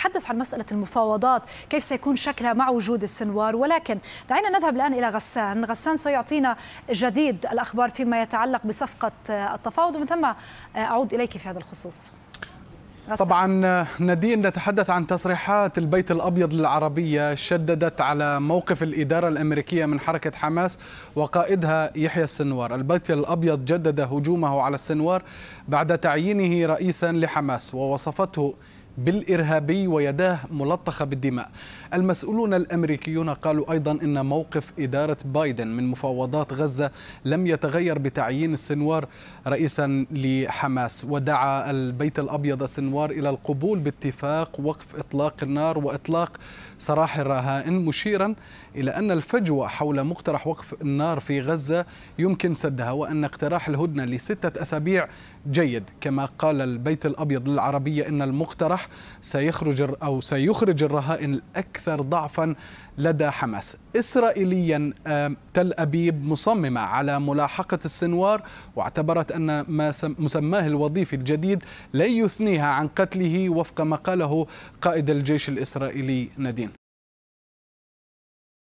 نتحدث عن مسألة المفاوضات كيف سيكون شكلها مع وجود السنوار ولكن دعينا نذهب الآن إلى غسان غسان سيعطينا جديد الأخبار فيما يتعلق بصفقة التفاوض ومن ثم أعود إليك في هذا الخصوص طبعا نادين نتحدث عن تصريحات البيت الابيض للعربيه شددت على موقف الاداره الامريكيه من حركه حماس وقائدها يحيى السنوار، البيت الابيض جدد هجومه على السنوار بعد تعيينه رئيسا لحماس ووصفته بالإرهابي ويداه ملطخة بالدماء المسؤولون الأمريكيون قالوا أيضا أن موقف إدارة بايدن من مفاوضات غزة لم يتغير بتعيين السنوار رئيسا لحماس ودعا البيت الأبيض السنوار إلى القبول باتفاق وقف إطلاق النار وإطلاق سراح الرهائن مشيرا إلى أن الفجوة حول مقترح وقف النار في غزة يمكن سدها وأن اقتراح الهدنة لستة أسابيع جيد كما قال البيت الأبيض للعربية أن المقترح سيخرج أو سيخرج الرهائن الأكثر ضعفا لدى حماس إسرائيليا تل أبيب مصممة على ملاحقة السنوار واعتبرت أن ما مسماه الوظيفي الجديد لن يثنيها عن قتله وفق ما قاله قائد الجيش الإسرائيلي ندين